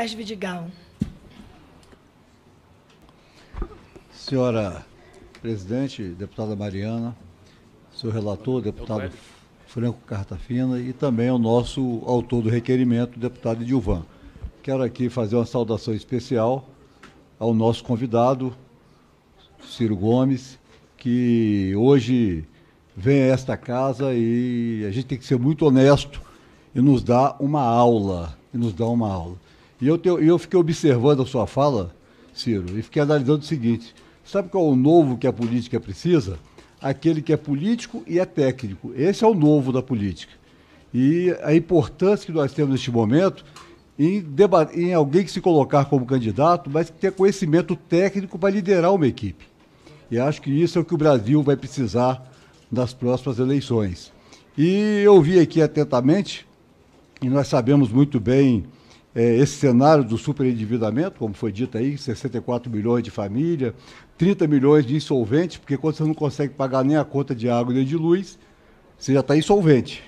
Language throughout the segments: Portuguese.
Moisés Vidigal. Senhora presidente, deputada Mariana, seu relator, deputado Franco Cartafina, e também o nosso autor do requerimento, deputado Dilvan. Quero aqui fazer uma saudação especial ao nosso convidado, Ciro Gomes, que hoje vem a esta casa e a gente tem que ser muito honesto e nos dá uma aula, e nos dá uma aula. E eu, te, eu fiquei observando a sua fala, Ciro, e fiquei analisando o seguinte: sabe qual é o novo que a política precisa? Aquele que é político e é técnico. Esse é o novo da política. E a importância que nós temos neste momento em, em alguém que se colocar como candidato, mas que tenha conhecimento técnico para liderar uma equipe. E acho que isso é o que o Brasil vai precisar nas próximas eleições. E eu vi aqui atentamente, e nós sabemos muito bem é, esse cenário do superendividamento, como foi dito aí, 64 milhões de família, 30 milhões de insolventes, porque quando você não consegue pagar nem a conta de água nem de luz, você já está insolvente.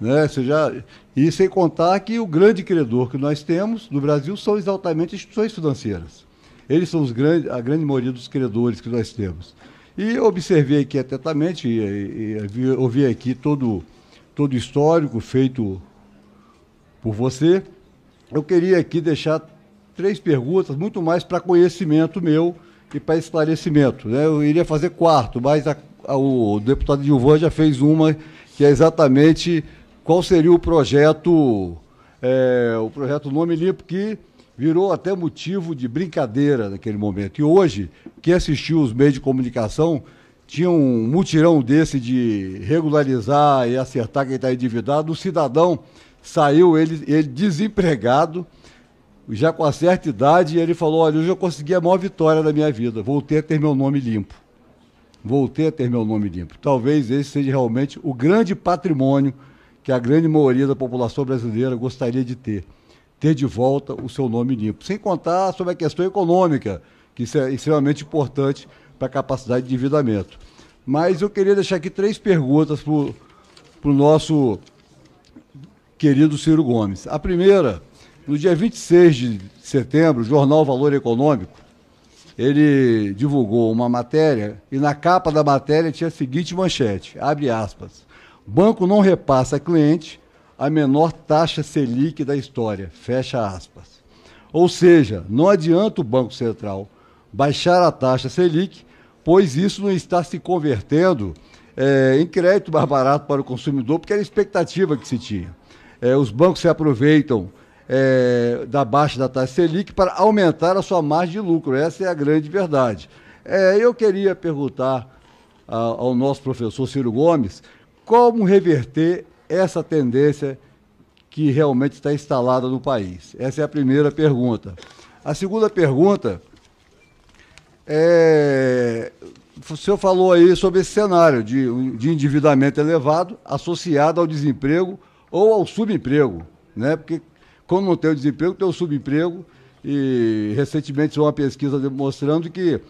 Né? Você já... E sem contar que o grande credor que nós temos no Brasil são exatamente instituições financeiras. Eles são os grandes, a grande maioria dos credores que nós temos. E observei aqui atentamente, e, e, e ouvi aqui todo, todo o histórico feito por você eu queria aqui deixar três perguntas, muito mais para conhecimento meu e para esclarecimento. Né? Eu iria fazer quarto, mas a, a, o deputado Gilvan já fez uma que é exatamente qual seria o projeto, é, o projeto Nome Limpo, que virou até motivo de brincadeira naquele momento. E hoje, quem assistiu os meios de comunicação tinha um mutirão desse de regularizar e acertar quem está endividado, o cidadão saiu ele, ele desempregado, já com a certa idade, e ele falou: Olha, hoje eu consegui a maior vitória da minha vida, voltei a ter meu nome limpo. Voltei a ter meu nome limpo. Talvez esse seja realmente o grande patrimônio que a grande maioria da população brasileira gostaria de ter. Ter de volta o seu nome limpo. Sem contar sobre a questão econômica, que isso é extremamente importante para a capacidade de endividamento. Mas eu queria deixar aqui três perguntas para o nosso querido Ciro Gomes. A primeira, no dia 26 de setembro, o jornal Valor Econômico, ele divulgou uma matéria e na capa da matéria tinha a seguinte manchete, abre aspas, Banco não repassa a cliente a menor taxa Selic da história, fecha aspas. Ou seja, não adianta o Banco Central baixar a taxa Selic, pois isso não está se convertendo é, em crédito mais barato para o consumidor, porque era a expectativa que se tinha. É, os bancos se aproveitam é, da baixa da taxa Selic para aumentar a sua margem de lucro. Essa é a grande verdade. É, eu queria perguntar a, ao nosso professor Ciro Gomes como reverter essa tendência que realmente está instalada no país. Essa é a primeira pergunta. A segunda pergunta é, o senhor falou aí sobre esse cenário de, de endividamento elevado associado ao desemprego ou ao subemprego, né? Porque quando não tem o desemprego, tem o subemprego e recentemente uma pesquisa demonstrando que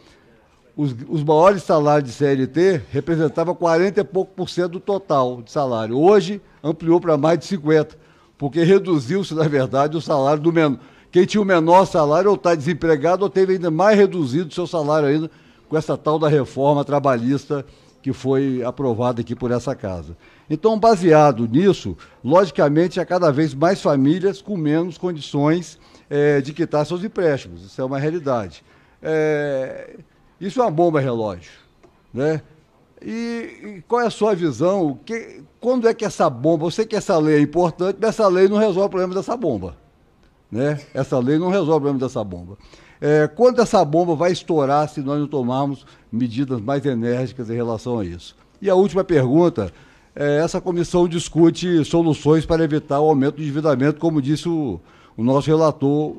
os, os maiores salários de CLT representavam 40 e pouco por cento do total de salário. Hoje ampliou para mais de 50, porque reduziu-se, na verdade, o salário do menor. Quem tinha o menor salário ou está desempregado ou teve ainda mais reduzido o seu salário ainda com essa tal da reforma trabalhista que foi aprovado aqui por essa casa. Então, baseado nisso, logicamente, há cada vez mais famílias com menos condições é, de quitar seus empréstimos. Isso é uma realidade. É, isso é uma bomba relógio, né? E, e, qual é a sua visão? Que, quando é que essa bomba? Eu sei que essa lei é importante, mas essa lei não resolve o problema dessa bomba, né? Essa lei não resolve o problema dessa bomba. É, quando essa bomba vai estourar se nós não tomarmos medidas mais enérgicas em relação a isso? E a última pergunta: é, essa comissão discute soluções para evitar o aumento do endividamento, como disse o, o nosso relator,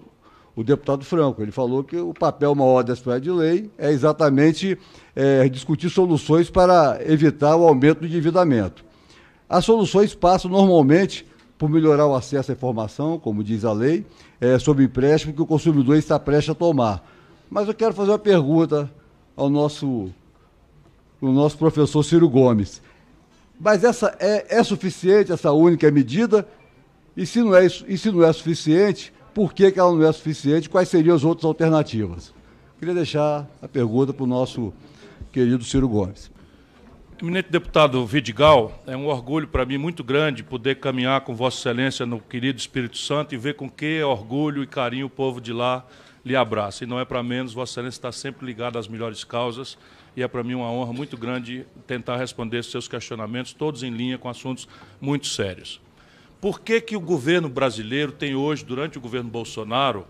o deputado Franco. Ele falou que o papel maior dessa projeto de lei é exatamente é, discutir soluções para evitar o aumento do endividamento. As soluções passam normalmente por melhorar o acesso à informação, como diz a lei, é, sob empréstimo que o consumidor está prestes a tomar. Mas eu quero fazer uma pergunta ao nosso, ao nosso professor Ciro Gomes. Mas essa é, é suficiente, essa única medida? E se, não é, e se não é suficiente, por que, que ela não é suficiente? Quais seriam as outras alternativas? Queria deixar a pergunta para o nosso querido Ciro Gomes. Eminente deputado Vidigal, é um orgulho para mim muito grande poder caminhar com Vossa Excelência no querido Espírito Santo e ver com que orgulho e carinho o povo de lá lhe abraça. E não é para menos, Vossa Excelência está sempre ligada às melhores causas e é para mim uma honra muito grande tentar responder seus questionamentos, todos em linha com assuntos muito sérios. Por que, que o governo brasileiro tem hoje, durante o governo Bolsonaro,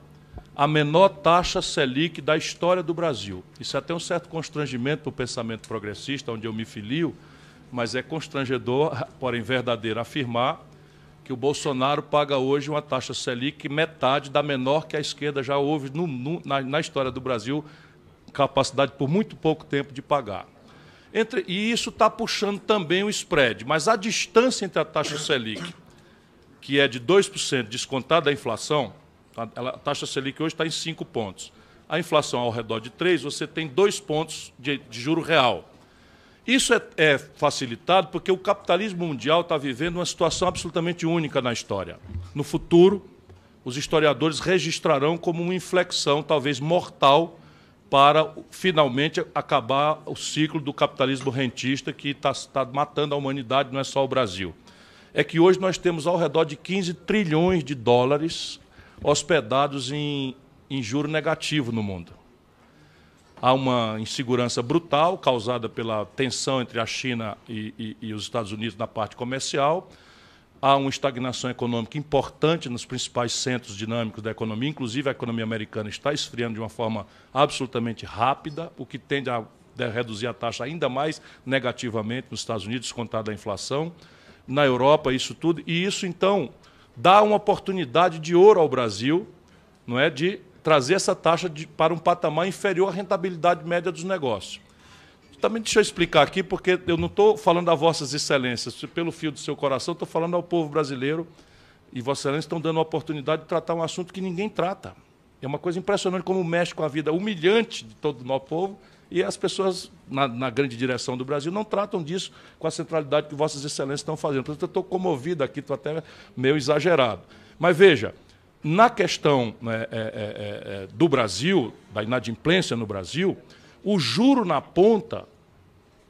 a menor taxa Selic da história do Brasil. Isso é até um certo constrangimento para o pensamento progressista, onde eu me filio, mas é constrangedor, porém verdadeiro, afirmar que o Bolsonaro paga hoje uma taxa Selic metade da menor que a esquerda já houve no, no, na, na, história do Brasil, capacidade por muito pouco tempo de pagar. Entre, e isso está puxando também o spread, mas a distância entre a taxa Selic, que é de 2% descontada a inflação, Tá? a taxa Selic hoje está em 5 pontos. A inflação ao redor de 3, você tem 2 pontos de, de juro real. Isso é, é facilitado porque o capitalismo mundial está vivendo uma situação absolutamente única na história. No futuro, os historiadores registrarão como uma inflexão, talvez mortal, para finalmente acabar o ciclo do capitalismo rentista que está tá matando a humanidade, não é só o Brasil. É que hoje nós temos ao redor de 15 trilhões de dólares hospedados em, em juro negativo no mundo. Há uma insegurança brutal causada pela tensão entre a China e, e, e os Estados Unidos na parte comercial. Há uma estagnação econômica importante nos principais centros dinâmicos da economia, inclusive a economia americana está esfriando de uma forma absolutamente rápida, o que tende a reduzir a taxa ainda mais negativamente nos Estados Unidos, descontada a inflação. Na Europa, isso tudo. E isso, então, dá uma oportunidade de ouro ao Brasil, não é, de trazer essa taxa de, para um patamar inferior à rentabilidade média dos negócios. Também deixa eu explicar aqui, porque eu não estou falando a vossas excelências, pelo fio do seu coração, estou falando ao povo brasileiro e vossas excelências estão dando a oportunidade de tratar um assunto que ninguém trata. É uma coisa impressionante como mexe com a vida humilhante de todo o nosso povo e as pessoas, na, na, grande direção do Brasil, não tratam disso com a centralidade que Vossas Excelências estão fazendo. Portanto, eu estou comovido aqui, estou até meio exagerado. Mas veja, na questão né, é, é, é, é do Brasil, da inadimplência no Brasil, o juro na ponta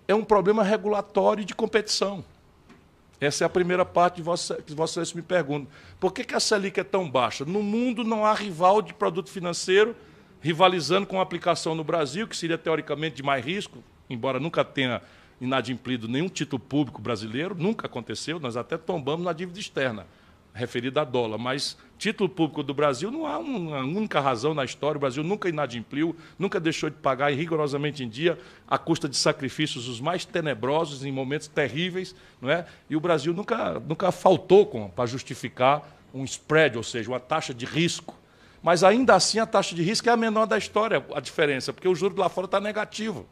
é um problema regulatório de competição. Essa é a primeira parte que vossas excelências me perguntam. Por que, que a Selic é tão baixa? No mundo não há rival de produto financeiro rivalizando com a aplicação no Brasil, que seria teoricamente de mais risco, embora nunca tenha inadimplido nenhum título público brasileiro, nunca aconteceu, nós até tombamos na dívida externa, referida a dólar, mas título público do Brasil não há uma única razão na história, o Brasil nunca inadimpliu, nunca deixou de pagar e rigorosamente em dia, à custa de sacrifícios os mais tenebrosos, em momentos terríveis, não é? e o Brasil nunca, nunca faltou para justificar um spread, ou seja, uma taxa de risco mas ainda assim a taxa de risco é a menor da história, a diferença, porque o juro lá fora está negativo.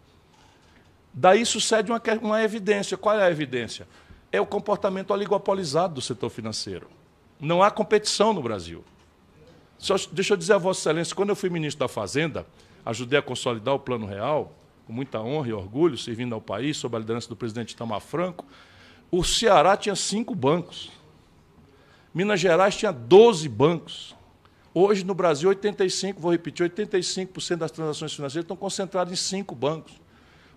Daí sucede uma, uma evidência. Qual é a evidência? É o comportamento oligopolizado do setor financeiro. Não há competição no Brasil. Só, deixa eu dizer a Vossa Excelência, quando eu fui ministro da Fazenda, ajudei a consolidar o Plano Real, com muita honra e orgulho, servindo ao país, sob a liderança do presidente Itamar Franco, o Ceará tinha cinco bancos. Minas Gerais tinha 12 bancos. Hoje, no Brasil, 85%, vou repetir, 85% das transações financeiras estão concentradas em cinco bancos.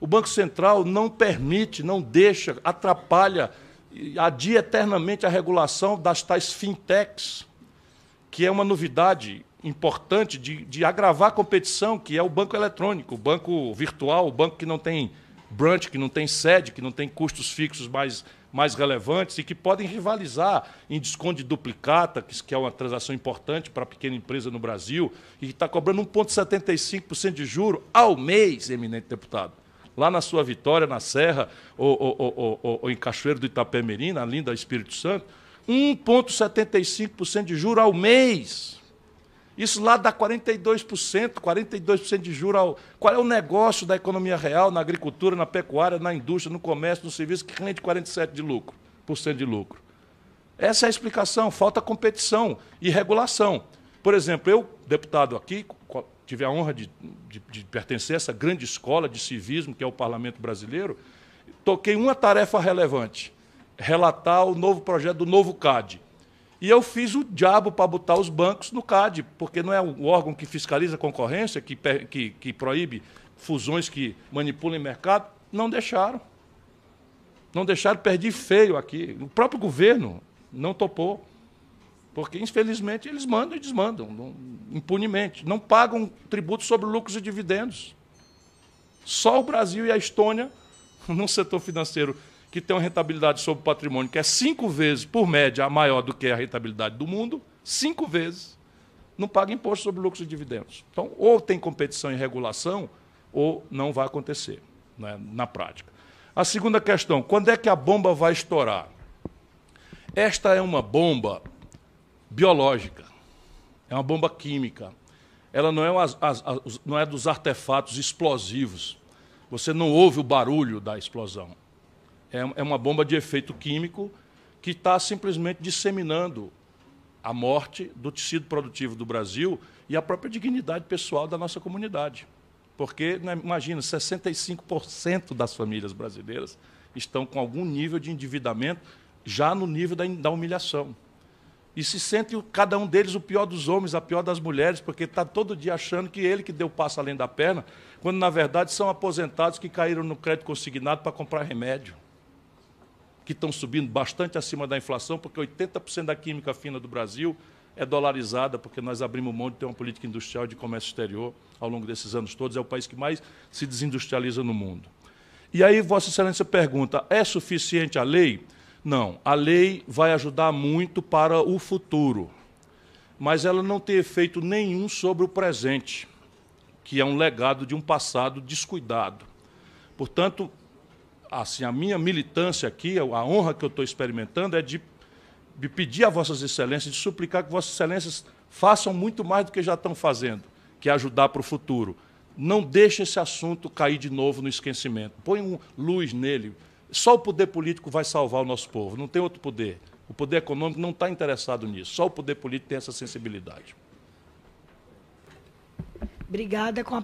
O Banco Central não permite, não deixa, atrapalha, adia eternamente a regulação das tais fintechs, que é uma novidade importante de, de agravar a competição, que é o banco eletrônico, o banco virtual, o banco que não tem branch, que não tem sede, que não tem custos fixos mais mais relevantes e que podem rivalizar em desconto de duplicata, que é uma transação importante para a pequena empresa no Brasil, e que está cobrando 1,75% de juro ao mês, eminente deputado. Lá na sua Vitória, na Serra, ou, ou, ou, ou em Cachoeiro do Itapemirim, na linda Espírito Santo, 1,75% de juro ao mês. Isso lá dá 42%, 42% de juros. Ao... Qual é o negócio da economia real na agricultura, na pecuária, na indústria, no comércio, no serviço, que rende 47% de lucro, por cento de lucro? Essa é a explicação. Falta competição e regulação. Por exemplo, eu, deputado aqui, tive a honra de, de, de pertencer a essa grande escola de civismo que é o parlamento brasileiro, toquei uma tarefa relevante, relatar o novo projeto do novo CAD e eu fiz o diabo para botar os bancos no CAD, porque não é o órgão que fiscaliza a concorrência, que, que, que proíbe fusões que manipulem mercado. Não deixaram. Não deixaram, perdi feio aqui. O próprio governo não topou. Porque, infelizmente, eles mandam e desmandam, impunemente. Não pagam tributo sobre lucros e dividendos. Só o Brasil e a Estônia, no setor financeiro que tem uma rentabilidade sobre o patrimônio que é cinco vezes, por média, maior do que a rentabilidade do mundo, cinco vezes, não paga imposto sobre lucros e dividendos. Então, ou tem competição e regulação, ou não vai acontecer né, na prática. A segunda questão: quando é que a bomba vai estourar? Esta é uma bomba biológica, é uma bomba química. Ela não é, as, as, as, não é dos artefatos explosivos. Você não ouve o barulho da explosão é, é uma bomba de efeito químico que está simplesmente disseminando a morte do tecido produtivo do Brasil e a própria dignidade pessoal da nossa comunidade. Porque, né, imagina, 65% das famílias brasileiras estão com algum nível de endividamento já no nível da, da humilhação. E se sente cada um deles o pior dos homens, a pior das mulheres, porque está todo dia achando que ele que deu passo além da perna, quando na verdade são aposentados que caíram no crédito consignado para comprar remédio que estão subindo bastante acima da inflação, porque 80% da química fina do Brasil é dolarizada, porque nós abrimos um monte de uma política industrial de comércio exterior ao longo desses anos todos. É o país que mais se desindustrializa no mundo. E aí, Vossa Excelência pergunta: é suficiente a lei? Não, a lei vai ajudar muito para o futuro, mas ela não tem efeito nenhum sobre o presente, que é um legado de um passado descuidado. Portanto, assim, a minha militância aqui, a honra que eu estou experimentando é de, de pedir a Vossas Excelências, de suplicar que Vossas Excelências façam muito mais do que já estão fazendo, que é ajudar para o futuro. Não deixe esse assunto cair de novo no esquecimento. Põe um luz nele. Só o poder político vai salvar o nosso povo, não tem outro poder. O poder econômico não está interessado nisso, só o poder político tem essa sensibilidade. Obrigada. Com a